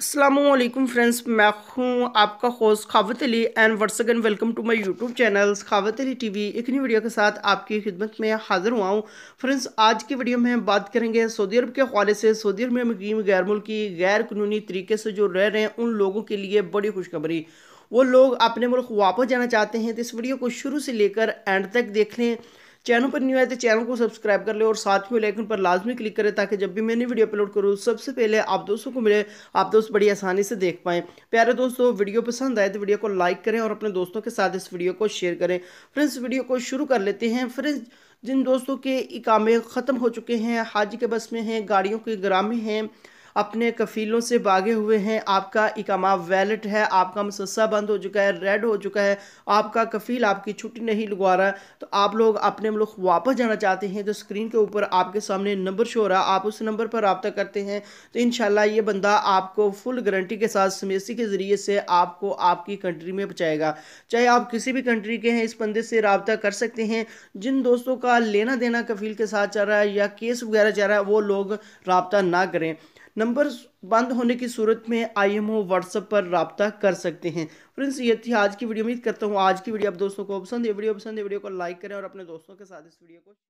अल्लाम फ्रेंड्स मैं हूँ आपका host Khawat Ali and once again welcome to my YouTube channel Khawat Ali TV एक नई वीडियो के साथ आपकी खिदमत में हाज़िर हुआ हूँ फ्रेंड्स आज की वीडियो में हम बात करेंगे सऊदी अरब के हवाले से सऊदी अरब में मुकीम गैर मुल्की गैर कानूनी तरीके से जो रह रहे हैं उन लोगों के लिए बड़ी खुशखबरी वो लोग अपने मुल्क वापस जाना चाहते हैं तो इस वीडियो को शुरू से लेकर एंड तक देख लें चैनल पर न्यू आए तो चैनल को सब्सक्राइब कर ले और साथ में लाइकन पर लाजमी क्लिक करें ताकि जब भी मैं नई वीडियो अपलोड करूँ सबसे पहले आप दोस्तों को मिले आप दोस्त बड़ी आसानी से देख पाएँ प्यारे दोस्तों वीडियो पसंद आए तो वीडियो को लाइक करें और अपने दोस्तों के साथ इस वीडियो को शेयर करें फ्रेंड्स वीडियो को शुरू कर लेते हैं फ्रेंड्स जिन दोस्तों के इकामे ख़त्म हो चुके हैं हाजी के बस में हैं गाड़ियों के ग्रामे हैं अपने कफीलों से भागे हुए हैं आपका इकामा वैलेट है आपका मुसस्सा बंद हो चुका है रेड हो चुका है आपका कफील आपकी छुट्टी नहीं लगवा रहा तो आप लोग अपने मुल्क वापस जाना चाहते हैं तो स्क्रीन के ऊपर आपके सामने नंबर शो रहा आप उस नंबर पर रबता करते हैं तो इन ये बंदा आपको फुल गारंटी के साथ समेसी के ज़रिए से आपको आपकी कंट्री में बचाएगा चाहे आप किसी भी कंट्री के हैं इस बंदे से रबता कर सकते हैं जिन दोस्तों का लेना देना कफील के साथ चल रहा है या केस वगैरह चल रहा है वो लोग रबता ना करें नंबर बंद होने की सूरत में आई एम ओ व्हाट्सअप पर रबता कर सकते हैं फ्रेंड्स ये थी आज की वीडियो उम्मीद करता हूँ आज की वीडियो आप दोस्तों को पसंद है वीडियो पसंद है वीडियो को लाइक करें और अपने दोस्तों के साथ इस वीडियो को